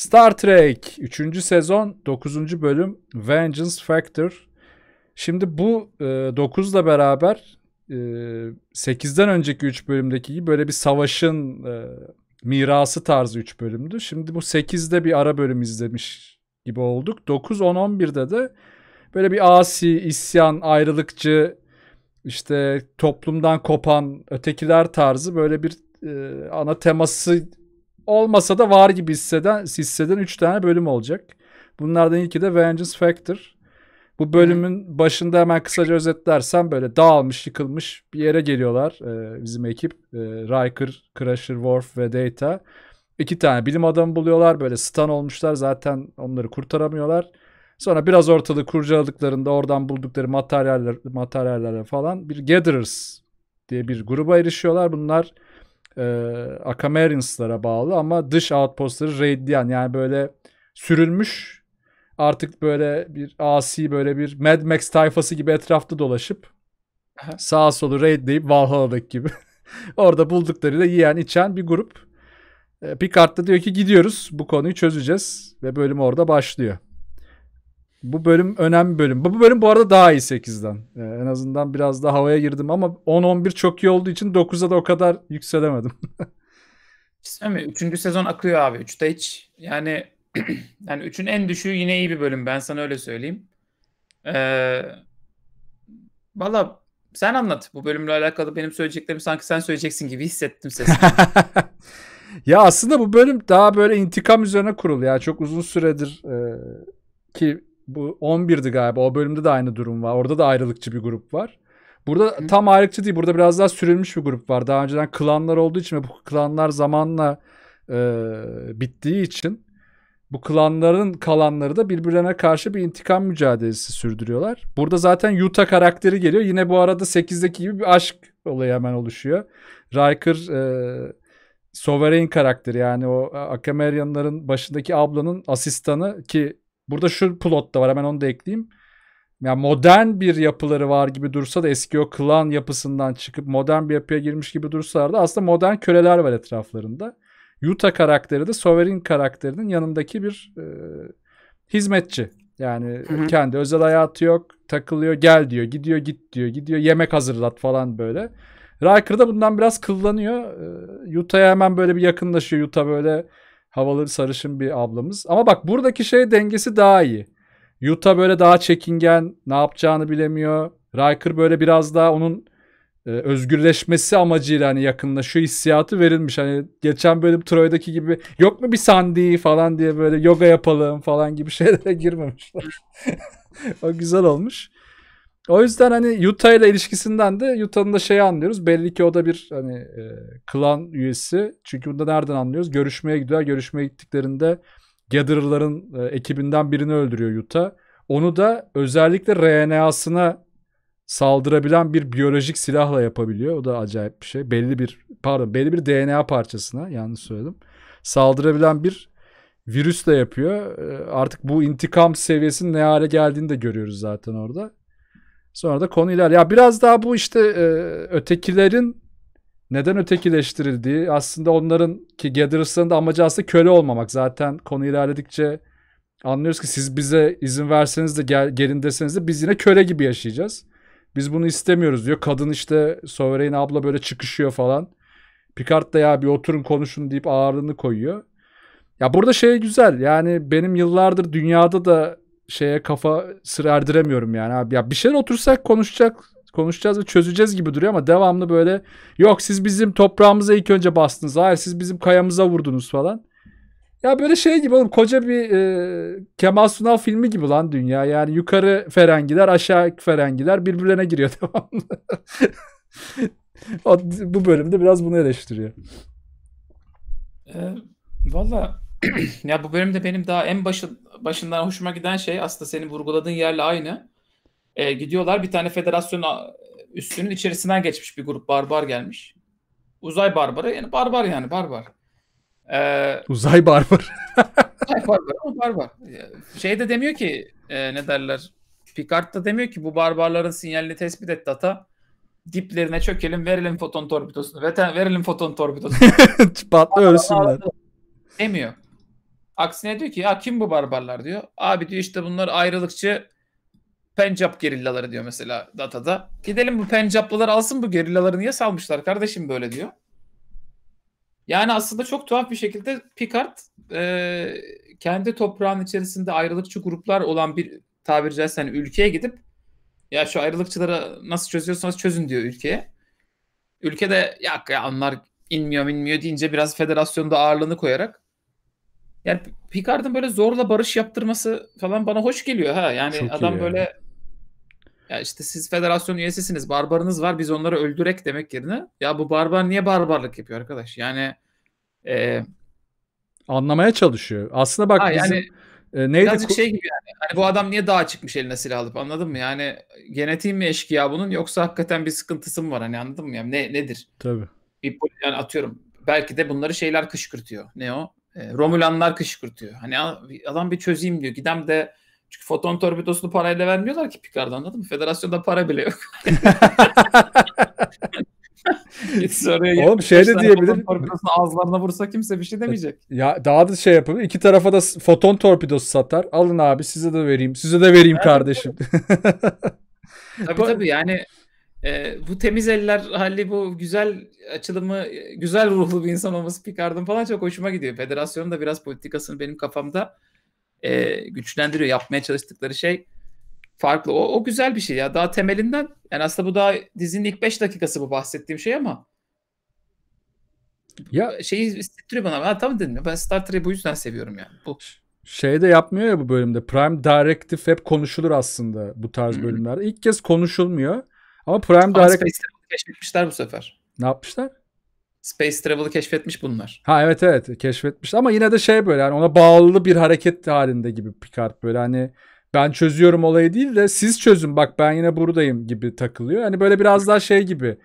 Star Trek 3. sezon 9. bölüm Vengeance Factor. Şimdi bu e, 9'la beraber e, 8'den önceki 3 bölümdeki gibi böyle bir savaşın e, mirası tarzı 3 bölümdü. Şimdi bu 8'de bir ara bölüm izlemiş gibi olduk. 9, 10, 11'de de böyle bir asi, isyan, ayrılıkçı işte toplumdan kopan ötekiler tarzı böyle bir e, ana teması olmasa da var gibi hisseden, hisseden 3 tane bölüm olacak. Bunlardan ilki de Vengeance Factor. Bu bölümün hmm. başında hemen kısaca özetlersem böyle dağılmış, yıkılmış bir yere geliyorlar e, bizim ekip. E, Riker, Crusher, Worf ve Data. İki tane bilim adamı buluyorlar. Böyle stan olmuşlar. Zaten onları kurtaramıyorlar. Sonra biraz ortalığı kurcaladıklarında oradan buldukları materyaller, materyallerle falan bir Gatherers diye bir gruba erişiyorlar. Bunlar e, Akamarinslara bağlı ama dış outpostları raidleyen yani böyle sürülmüş artık böyle bir asi böyle bir Mad Max tayfası gibi etrafta dolaşıp Aha. sağa solu raidleyip Valhalla'daki gibi orada bulduklarıyla yiyen içen bir grup. E, Picard da diyor ki gidiyoruz bu konuyu çözeceğiz ve bölüm orada başlıyor. Bu bölüm önemli bölüm. Bu bölüm bu arada daha iyi 8'den. Ee, en azından biraz daha havaya girdim ama 10-11 çok iyi olduğu için 9'a da o kadar yükselemedim. Şey mi? Üçüncü sezon akıyor abi. Üçte hiç yani yani üçün en düşüğü yine iyi bir bölüm. Ben sana öyle söyleyeyim. Ee, Valla sen anlat. Bu bölümle alakalı benim söyleyeceklerimi sanki sen söyleyeceksin gibi hissettim sesini. ya aslında bu bölüm daha böyle intikam üzerine kurulu. Yani çok uzun süredir e, ki bu 11'di galiba. O bölümde de aynı durum var. Orada da ayrılıkçı bir grup var. Burada Hı. tam ayrılıkçı değil. Burada biraz daha sürülmüş bir grup var. Daha önceden klanlar olduğu için ve bu klanlar zamanla e, bittiği için bu klanların kalanları da birbirlerine karşı bir intikam mücadelesi sürdürüyorlar. Burada zaten Yuta karakteri geliyor. Yine bu arada 8'deki gibi bir aşk olayı hemen oluşuyor. Riker e, Sovereign karakteri yani o Akamerianların başındaki ablanın asistanı ki Burada şu plot da var hemen onu da ekleyeyim. Ya modern bir yapıları var gibi dursa da eski o klan yapısından çıkıp modern bir yapıya girmiş gibi dursalar da aslında modern köleler var etraflarında. Yuta karakteri de Sovereign karakterinin yanındaki bir e, hizmetçi. Yani Hı-hı. kendi özel hayatı yok. Takılıyor gel diyor. Gidiyor git diyor. Gidiyor yemek hazırlat falan böyle. Riker da bundan biraz kıllanıyor. E, Yuta'ya hemen böyle bir yakınlaşıyor. Yuta böyle havaları sarışın bir ablamız. Ama bak buradaki şey dengesi daha iyi. Utah böyle daha çekingen, ne yapacağını bilemiyor. Riker böyle biraz daha onun e, özgürleşmesi amacıyla hani yakınlaşıyor hissiyatı verilmiş. Hani geçen bölüm Troy'daki gibi yok mu bir sandi falan diye böyle yoga yapalım falan gibi şeylere girmemişler. o güzel olmuş. O yüzden hani Utah ile ilişkisinden de Utah'ın da şeyi anlıyoruz. Belli ki o da bir hani e, klan üyesi. Çünkü bunu da nereden anlıyoruz? Görüşmeye gidiyor. Görüşmeye gittiklerinde Gatherer'ların e, ekibinden birini öldürüyor Utah. Onu da özellikle RNA'sına saldırabilen bir biyolojik silahla yapabiliyor. O da acayip bir şey. Belli bir pardon belli bir DNA parçasına yanlış söyledim. Saldırabilen bir virüsle yapıyor. E, artık bu intikam seviyesinin ne hale geldiğini de görüyoruz zaten orada. Sonra da konu iler. Ya biraz daha bu işte e, ötekilerin neden ötekileştirildiği aslında onların ki Gatherers'ın da amacı aslında köle olmamak. Zaten konu ilerledikçe anlıyoruz ki siz bize izin verseniz de gel, gelin deseniz de biz yine köle gibi yaşayacağız. Biz bunu istemiyoruz diyor. Kadın işte Sovereign abla böyle çıkışıyor falan. Picard da ya bir oturun konuşun deyip ağırlığını koyuyor. Ya burada şey güzel yani benim yıllardır dünyada da şeye kafa sır erdiremiyorum yani abi. Ya bir şeyler otursak konuşacak konuşacağız ve çözeceğiz gibi duruyor ama devamlı böyle yok siz bizim toprağımıza ilk önce bastınız. Hayır siz bizim kayamıza vurdunuz falan. Ya böyle şey gibi oğlum koca bir e, Kemal Sunal filmi gibi lan dünya. Yani yukarı Ferengiler aşağı Ferengiler birbirlerine giriyor devamlı. o, bu bölümde biraz bunu eleştiriyor. E, Valla ya bu bölümde benim daha en başı, başından hoşuma giden şey aslında senin vurguladığın yerle aynı. E, gidiyorlar bir tane federasyon üstünün içerisinden geçmiş bir grup barbar gelmiş. Uzay barbarı yani barbar yani barbar. Ee, uzay barbar. uzay barbar ama barbar. Şey de demiyor ki e, ne derler Picard da demiyor ki bu barbarların sinyalini tespit et data. Diplerine çökelim verelim foton torpidosunu. Verelim foton torpidosunu. ölsünler Demiyor. Aksine diyor ki ya kim bu barbarlar diyor. Abi diyor işte bunlar ayrılıkçı Pencap gerillaları diyor mesela datada. Gidelim bu Pencaplılar alsın bu gerillaları niye salmışlar kardeşim böyle diyor. Yani aslında çok tuhaf bir şekilde Picard e, kendi toprağın içerisinde ayrılıkçı gruplar olan bir tabiri caizse hani ülkeye gidip ya şu ayrılıkçıları nasıl çözüyorsanız çözün diyor ülkeye. Ülkede ya, ya onlar inmiyor inmiyor deyince biraz federasyonda ağırlığını koyarak yani Picard'ın böyle zorla barış yaptırması falan bana hoş geliyor ha. Yani Çok adam ya. böyle ya işte siz federasyon üyesisiniz, barbarınız var, biz onları öldürek demek yerine ya bu barbar niye barbarlık yapıyor arkadaş? Yani e... anlamaya çalışıyor. Aslında bak ha, bizim yani, e, neydi? Birazcık şey gibi yani. Hani bu adam niye dağa çıkmış eline silah alıp anladın mı? Yani genetiği mi eşkıya bunun yoksa hakikaten bir sıkıntısı mı var hani anladın mı? Yani ne nedir? Tabii. Bir yani atıyorum belki de bunları şeyler kışkırtıyor. Ne o? E, Romulanlar kışkırtıyor. Hani adam bir çözeyim diyor. Gidem de çünkü foton torpidosunu parayla vermiyorlar ki Picard'a anladın mı? Federasyonda para bile yok. Oğlum şey de diyebilir. Torpidosunu ağızlarına vursa kimse bir şey e, demeyecek. Ya daha da şey yapalım. İki tarafa da foton torpidosu satar. Alın abi size de vereyim. Size de vereyim kardeşim. tabii tabii yani e, bu temiz eller hali, bu güzel açılımı, güzel ruhlu bir insan olması Picard'ın falan çok hoşuma gidiyor. Federasyonun da biraz politikasını benim kafamda e, güçlendiriyor. Yapmaya çalıştıkları şey farklı. O, o güzel bir şey ya. Daha temelinden yani aslında bu daha dizinin ilk 5 dakikası bu bahsettiğim şey ama ya şeyi hissettiriyor bana. Ha, tamam dedim ben Star Trek'i bu yüzden seviyorum yani. Bu şey de yapmıyor ya bu bölümde. Prime Directive hep konuşulur aslında bu tarz bölümlerde. İlk kez konuşulmuyor. Ama Prime Direct... Space Travel'ı keşfetmişler bu sefer. Ne yapmışlar? Space Travel'ı keşfetmiş bunlar. Ha evet evet keşfetmiş ama yine de şey böyle yani ona bağlı bir hareket halinde gibi Picard böyle hani ben çözüyorum olayı değil de siz çözün bak ben yine buradayım gibi takılıyor. Hani böyle biraz daha şey gibi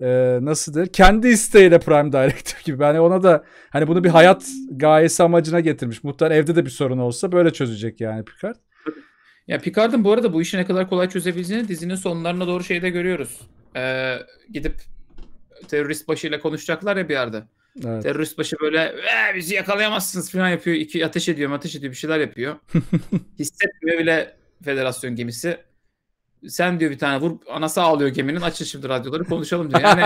e, nasıldır kendi isteğiyle Prime Directive gibi. Yani ona da hani bunu bir hayat gayesi amacına getirmiş. Muhtar evde de bir sorun olsa böyle çözecek yani Picard. Ya Picard'ın bu arada bu işi ne kadar kolay çözebileceğini dizinin sonlarına doğru şeyde görüyoruz. Ee, gidip terörist başıyla konuşacaklar ya bir yerde. Evet. Terörist başı böyle ee, bizi yakalayamazsınız falan yapıyor. İki ateş ediyor ateş ediyor bir şeyler yapıyor. Hissetmiyor bile federasyon gemisi. Sen diyor bir tane vur anası ağlıyor geminin açın şimdi radyoları konuşalım diyor. Yani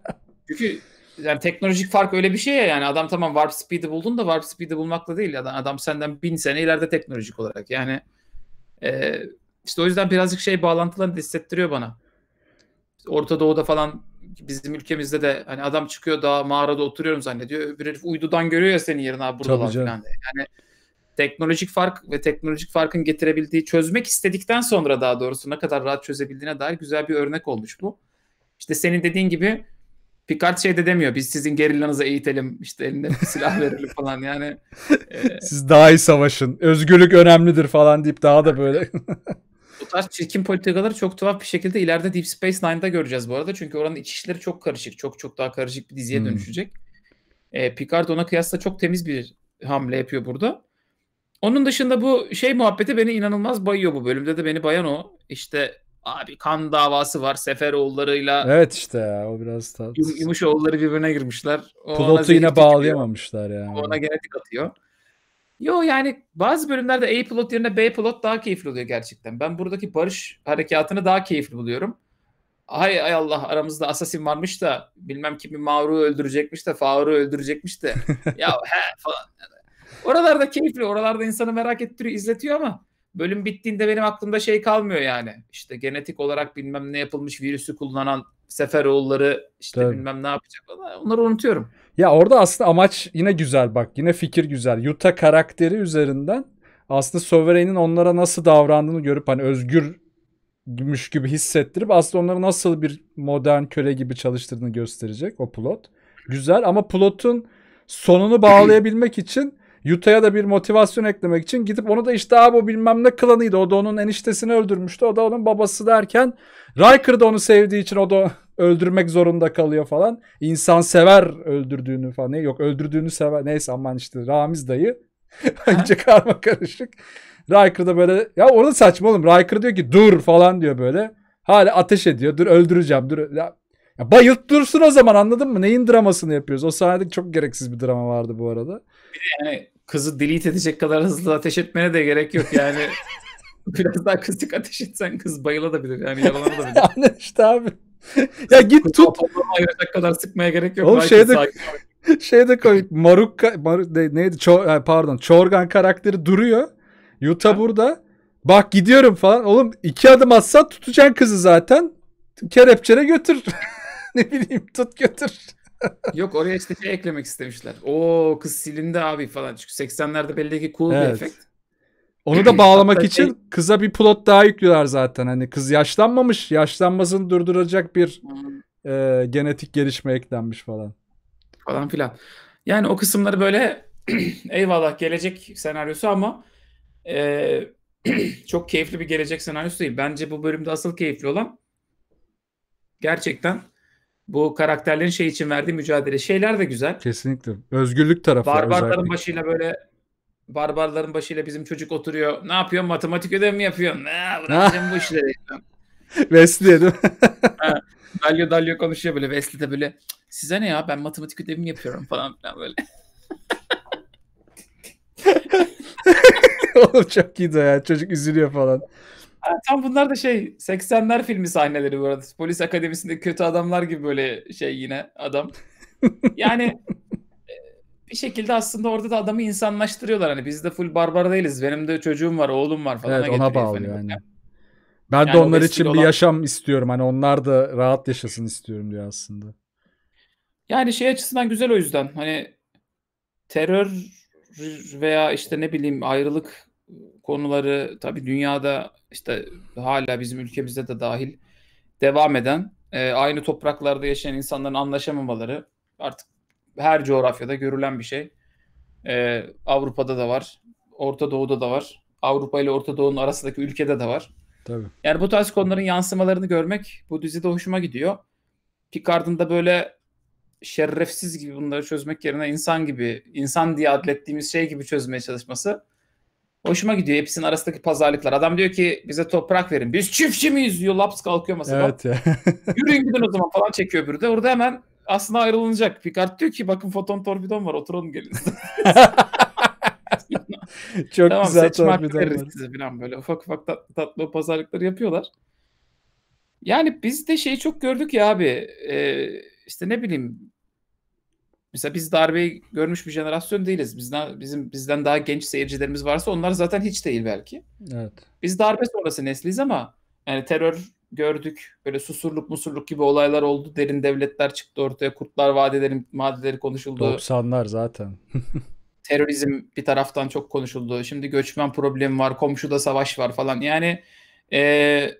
çünkü yani teknolojik fark öyle bir şey ya yani adam tamam warp speed'i buldun da warp speed'i bulmakla değil ya adam senden bin sene ileride teknolojik olarak yani e, işte o yüzden birazcık şey bağlantılarını da hissettiriyor bana. Orta Doğu'da falan bizim ülkemizde de hani adam çıkıyor daha mağarada oturuyorum zannediyor. Öbür herif uydudan görüyor ya senin yerin abi buralar falan Yani teknolojik fark ve teknolojik farkın getirebildiği çözmek istedikten sonra daha doğrusu ne kadar rahat çözebildiğine dair güzel bir örnek olmuş bu. İşte senin dediğin gibi Picard şey de demiyor. Biz sizin gerillanızı eğitelim. işte elinde silah verelim falan yani. E... Siz daha iyi savaşın. Özgürlük önemlidir falan deyip daha da böyle. bu tarz çirkin politikaları çok tuhaf bir şekilde ileride Deep Space Nine'da göreceğiz bu arada. Çünkü oranın iç işleri çok karışık. Çok çok daha karışık bir diziye hmm. dönüşecek. E, Picard ona kıyasla çok temiz bir hamle yapıyor burada. Onun dışında bu şey muhabbeti beni inanılmaz bayıyor bu bölümde de beni bayan o. İşte Abi kan davası var Seferoğulları'yla. Evet işte ya o biraz tatlı. Yum, Yumuşoğulları birbirine girmişler. O Plotu yine bağlayamamışlar yani. O ona genetik atıyor. Yo yani bazı bölümlerde A plot yerine B plot daha keyifli oluyor gerçekten. Ben buradaki barış harekatını daha keyifli buluyorum. Hay ay Allah aramızda asasin varmış da bilmem kimi Mağru öldürecekmiş de Faruk'u öldürecekmiş de ya he falan. Yani oralarda keyifli, oralarda insanı merak ettiriyor, izletiyor ama bölüm bittiğinde benim aklımda şey kalmıyor yani. İşte genetik olarak bilmem ne yapılmış virüsü kullanan Seferoğulları işte Tabii. bilmem ne yapacak. Onları unutuyorum. Ya orada aslında amaç yine güzel bak. Yine fikir güzel. Yuta karakteri üzerinden aslında Sovereign'in onlara nasıl davrandığını görüp hani özgür gümüş gibi hissettirip aslında onları nasıl bir modern köle gibi çalıştırdığını gösterecek o plot. Güzel ama plotun sonunu bağlayabilmek için Utah'a da bir motivasyon eklemek için gidip onu da işte abi o bilmem ne klanıydı. O da onun eniştesini öldürmüştü. O da onun babası derken Riker da onu sevdiği için o da öldürmek zorunda kalıyor falan. İnsan sever öldürdüğünü falan. Ne, yok öldürdüğünü sever. Neyse aman işte Ramiz dayı. Önce karma karışık. Riker da böyle ya onu saçma oğlum. Riker diyor ki dur falan diyor böyle. Hala ateş ediyor. Dur öldüreceğim. Dur. Ya, ya bayılt dursun o zaman anladın mı? Neyin dramasını yapıyoruz? O sahnede çok gereksiz bir drama vardı bu arada yani kızı delete edecek kadar hızlı ateş etmene de gerek yok yani. Biraz daha kızlık ateş etsen kız bayıla da bilir yani yaralanabilir. yani işte abi. ya git tut. Ayıracak kadar sıkmaya gerek yok. Oğlum şeyde şey de komik. Maruk, Maruk neydi? Çor, pardon. Çorgan karakteri duruyor. Yuta ha. burada. Bak gidiyorum falan. Oğlum iki adım atsa tutacaksın kızı zaten. Kerepçere götür. ne bileyim tut götür. Yok oraya işte şey eklemek istemişler. O kız silindi abi falan. Çünkü 80'lerde belli ki cool evet. bir efekt. Onu da bağlamak şey için şey... kıza bir plot daha yüklüyorlar zaten. Hani kız yaşlanmamış. Yaşlanmasını durduracak bir e, genetik gelişme eklenmiş falan. Falan filan. Yani o kısımları böyle eyvallah gelecek senaryosu ama e, çok keyifli bir gelecek senaryosu değil. Bence bu bölümde asıl keyifli olan gerçekten bu karakterlerin şey için verdiği mücadele şeyler de güzel. Kesinlikle. Özgürlük tarafı. Barbarların özellikle. başıyla böyle barbarların başıyla bizim çocuk oturuyor. Ne yapıyorsun? Matematik ödev mi yapıyorsun? Ne bırakacağım bu işleri. Wesley değil mi? dalyo dalyo konuşuyor böyle. Wesley de böyle size ne ya ben matematik ödevimi yapıyorum falan filan böyle. Oğlum çok iyi ya. Çocuk üzülüyor falan tam bunlar da şey 80'ler filmi sahneleri bu arada. Polis Akademisi'nde kötü adamlar gibi böyle şey yine adam. Yani e, bir şekilde aslında orada da adamı insanlaştırıyorlar. Hani biz de full barbar değiliz. Benim de çocuğum var, oğlum var falan. Evet hani ona bağlı hani. yani. Ben yani de onlar için bir yaşam istiyorum. Hani onlar da rahat yaşasın istiyorum diyor aslında. Yani şey açısından güzel o yüzden. Hani terör veya işte ne bileyim ayrılık konuları tabii dünyada işte hala bizim ülkemizde de dahil devam eden e, aynı topraklarda yaşayan insanların anlaşamamaları artık her coğrafyada görülen bir şey. E, Avrupa'da da var, Orta Doğu'da da var, Avrupa ile Orta Doğu'nun arasındaki ülkede de var. Tabii. Yani bu tarz konuların yansımalarını görmek bu dizide hoşuma gidiyor. Picard'ın da böyle şerefsiz gibi bunları çözmek yerine insan gibi, insan diye adlettiğimiz şey gibi çözmeye çalışması Hoşuma gidiyor hepsinin arasındaki pazarlıklar. Adam diyor ki bize toprak verin. Biz çiftçi miyiz diyor. Laps kalkıyor masada. Evet Yürüyün gidin o zaman falan çekiyor öbürü de. Orada hemen aslında ayrılınacak. Picard diyor ki bakın foton torpidom var oturun gelin. Çok tamam, güzel torpidom var. Size falan böyle ufak ufak tat, tatlı pazarlıkları yapıyorlar. Yani biz de şeyi çok gördük ya abi. E, işte ne bileyim Mesela biz darbeyi görmüş bir jenerasyon değiliz. Bizden, bizim bizden daha genç seyircilerimiz varsa onlar zaten hiç değil belki. Evet. Biz darbe sonrası nesliyiz ama yani terör gördük. Böyle susurluk musurluk gibi olaylar oldu. Derin devletler çıktı ortaya. Kurtlar vadeleri, maddeleri konuşuldu. 90'lar zaten. Terörizm bir taraftan çok konuşuldu. Şimdi göçmen problemi var. Komşuda savaş var falan. Yani e,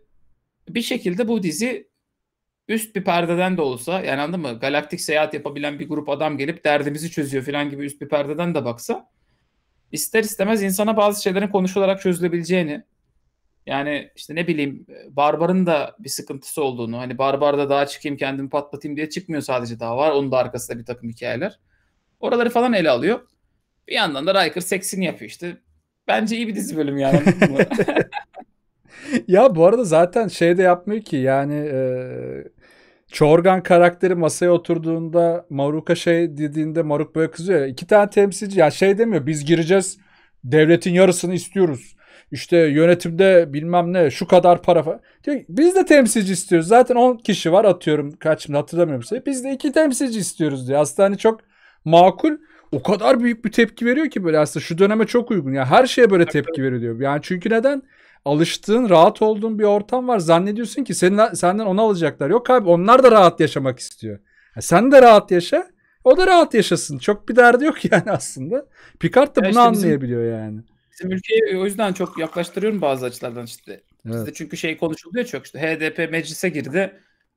bir şekilde bu dizi üst bir perdeden de olsa yani anladın mı? Galaktik seyahat yapabilen bir grup adam gelip derdimizi çözüyor falan gibi üst bir perdeden de baksa ister istemez insana bazı şeylerin konuşularak çözülebileceğini yani işte ne bileyim Barbar'ın da bir sıkıntısı olduğunu hani Barbar da daha çıkayım kendimi patlatayım diye çıkmıyor sadece daha var. Onun da arkasında bir takım hikayeler. Oraları falan ele alıyor. Bir yandan da Riker seksini yapıyor işte. Bence iyi bir dizi bölüm yani. ya bu arada zaten şey de yapmıyor ki yani e, Çorgan karakteri masaya oturduğunda Maruk'a şey dediğinde Maruk böyle kızıyor. İki tane temsilci ya şey demiyor biz gireceğiz devletin yarısını istiyoruz. İşte yönetimde bilmem ne şu kadar para falan. Diyor, biz de temsilci istiyoruz. Zaten 10 kişi var atıyorum kaç mı hatırlamıyorum size. Biz de iki temsilci istiyoruz diyor. Aslında hani çok makul o kadar büyük bir tepki veriyor ki böyle aslında şu döneme çok uygun. Ya yani her şeye böyle tepki veriyor diyor. Yani çünkü neden? alıştığın, rahat olduğun bir ortam var. Zannediyorsun ki senin, senden onu alacaklar. Yok abi onlar da rahat yaşamak istiyor. Yani e, sen de rahat yaşa. O da rahat yaşasın. Çok bir derdi yok yani aslında. Picard da ya bunu işte anlayabiliyor yani. Bizim ülkeyi o yüzden çok yaklaştırıyorum bazı açılardan işte. Evet. Bizde çünkü şey konuşuluyor çok işte HDP meclise girdi.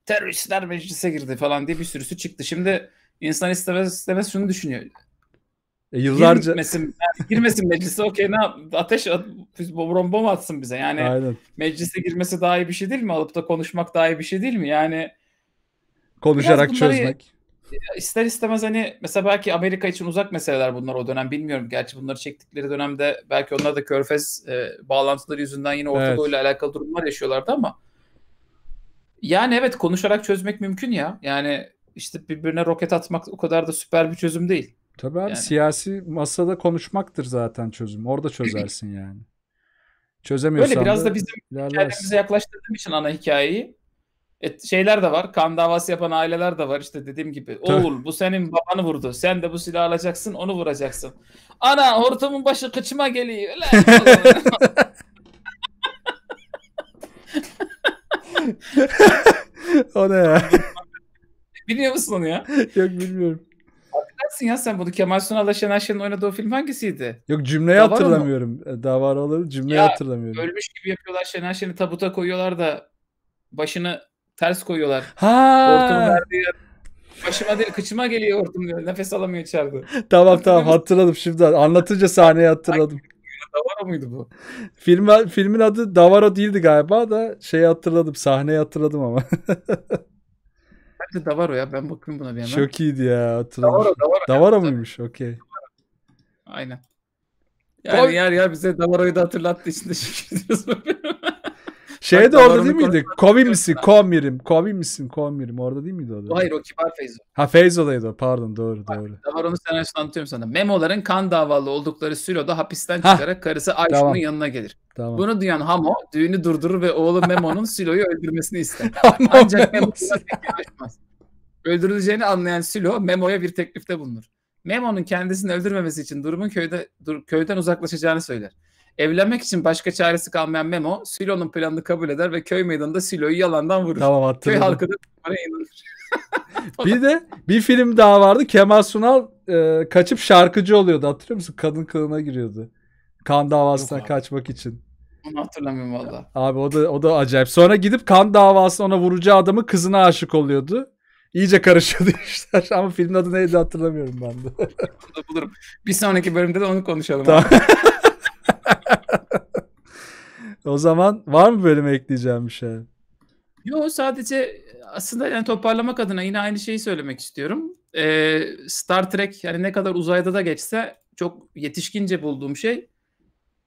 Teröristler meclise girdi falan diye bir sürüsü çıktı. Şimdi insan istemez istemez şunu düşünüyor. E, yıllarca girmesin, yani girmesin meclise okey ne yap? Ateş at, bomba atsın bize? Yani Aynen. meclise girmesi daha iyi bir şey değil mi? Alıp da konuşmak daha iyi bir şey değil mi? Yani konuşarak çözmek. E, ister istemez hani mesela belki Amerika için uzak meseleler bunlar o dönem bilmiyorum. Gerçi bunları çektikleri dönemde belki onlar da körfez e, bağlantıları yüzünden yine Orta evet. Doğu'yla alakalı durumlar yaşıyorlardı ama yani evet konuşarak çözmek mümkün ya. Yani işte birbirine roket atmak o kadar da süper bir çözüm değil. Tabii abi yani. siyasi masada konuşmaktır zaten çözüm. Orada çözersin yani. Çözemiyorsan Böyle biraz da, da bizim hikayemize yaklaştırdığım için ana hikayeyi et, şeyler de var. Kan davası yapan aileler de var işte dediğim gibi. Oğul bu senin babanı vurdu. Sen de bu silahı alacaksın onu vuracaksın. Ana hortumun başı kıçıma geliyor. o ne ya? Biliyor musun onu ya? Yok bilmiyorum hatırlarsın ya sen bunu. Kemal Sunal'la Şener Şen'in oynadığı film hangisiydi? Yok cümleyi Davaro hatırlamıyorum. E, Davara olur cümleyi ya, hatırlamıyorum. Ölmüş gibi yapıyorlar Şener Şen'i tabuta koyuyorlar da başını ters koyuyorlar. Ha. Hortumu verdiği yer. Başıma değil kıçıma geliyor hortum diyor. Nefes alamıyor içeride. tamam tamam hatırladım şimdi. Anlatınca sahneyi hatırladım. Davaro muydu bu? Film, filmin adı Davaro değildi galiba da şeyi hatırladım. Sahneyi hatırladım ama. Bence Davaro ya. Ben bakayım buna bir hemen. Çok iyiydi ya. hatırlamış. Davaro, Davaro. Davaro muymuş? Okey. Aynen. Yani Gol. yer yer bize Davaro'yu da hatırlattı içinde şükür ediyoruz. Şey de orada değil miydi? Kovi misin? Komirim. Kovi misin? Komirim. Orada değil miydi o? Hayır o Kibar Feyzo. Ha Feyzo'daydı o. Pardon doğru Bak, doğru. Davaron'un senaryosunu anlatıyorum sana. Memoların kan davalı oldukları Sülo'da hapisten ha. çıkarak karısı Ayşun'un tamam. yanına gelir. Tamam. Bunu duyan Hamo düğünü durdurur ve oğlu Memo'nun Sülo'yu öldürmesini ister. Ancak Memo buna pek Öldürüleceğini anlayan Sülo Memo'ya bir teklifte bulunur. Memo'nun kendisini öldürmemesi için durumun köyde dur, köyden uzaklaşacağını söyler. Evlenmek için başka çaresi kalmayan Memo, Silo'nun planını kabul eder ve köy meydanında Silo'yu yalandan vurur. Tamam hatırladım. Köy halkı da bana inanır. bir de bir film daha vardı. Kemal Sunal e, kaçıp şarkıcı oluyordu. Hatırlıyor musun? Kadın kılığına giriyordu. Kan davasına kaçmak için. Onu hatırlamıyorum valla. Abi o da o da acayip. Sonra gidip kan davasına ona vuracağı adamın kızına aşık oluyordu. İyice karışıyordu işler. Ama filmin adı neydi hatırlamıyorum ben de. bulurum. Bir sonraki bölümde de onu konuşalım. Tamam. o zaman var mı bölüme ekleyeceğim bir şey? Yok sadece aslında yani toparlamak adına yine aynı şeyi söylemek istiyorum. Ee, Star Trek yani ne kadar uzayda da geçse çok yetişkince bulduğum şey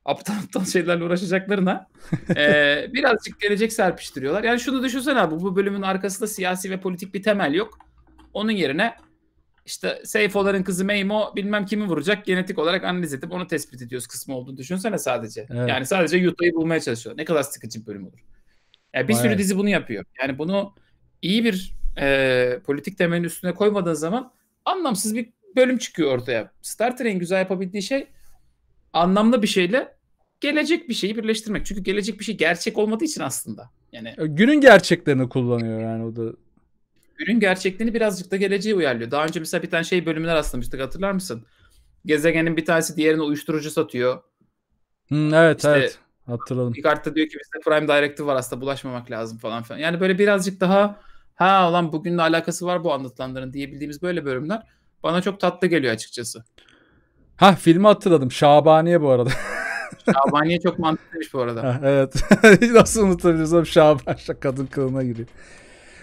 aptal aptal şeylerle uğraşacaklarına e, birazcık gelecek serpiştiriyorlar. Yani şunu düşünsene abi bu bölümün arkasında siyasi ve politik bir temel yok. Onun yerine işte Seyfoların kızı Meymo bilmem kimi vuracak genetik olarak analiz edip onu tespit ediyoruz kısmı olduğunu düşünsene sadece. Evet. Yani sadece Yuta'yı bulmaya çalışıyor. Ne kadar sıkıcı bir bölüm olur. Yani bir Vay. sürü dizi bunu yapıyor. Yani bunu iyi bir e, politik temelin üstüne koymadığın zaman anlamsız bir bölüm çıkıyor ortaya. Star Trek'in güzel yapabildiği şey anlamlı bir şeyle gelecek bir şeyi birleştirmek. Çünkü gelecek bir şey gerçek olmadığı için aslında. Yani günün gerçeklerini kullanıyor yani o da Ürün gerçekliğini birazcık da geleceğe uyarlıyor. Daha önce mesela bir tane şey bölümüne rastlamıştık hatırlar mısın? Gezegenin bir tanesi diğerine uyuşturucu satıyor. Hmm, evet işte, evet hatırladım. Picard'da diyor ki bizde Prime Directive var aslında bulaşmamak lazım falan filan. Yani böyle birazcık daha ha olan bugünle alakası var bu anlatılanların diyebildiğimiz böyle bölümler bana çok tatlı geliyor açıkçası. Ha filmi hatırladım. Şabaniye bu arada. Şabaniye çok mantıklıymış bu arada. Ha, evet. Nasıl unutabiliriz oğlum Şaban kadın kılığına giriyor.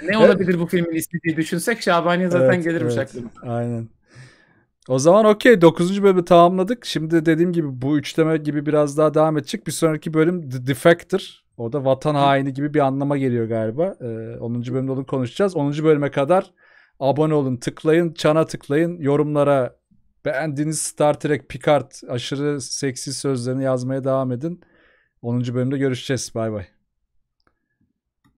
Ne olabilir bu filmin ismi diye düşünsek Şabaniye zaten evet, gelirmiş evet. aklıma. Aynen. O zaman okey 9. bölümü tamamladık. Şimdi dediğim gibi bu üçleme gibi biraz daha devam edecek. Bir sonraki bölüm The Defector. O da vatan haini gibi bir anlama geliyor galiba. Ee, 10. bölümde onu konuşacağız. 10. bölüme kadar abone olun, tıklayın, çana tıklayın, yorumlara beğendiğiniz Star Trek Picard aşırı seksi sözlerini yazmaya devam edin. 10. bölümde görüşeceğiz. Bay bay.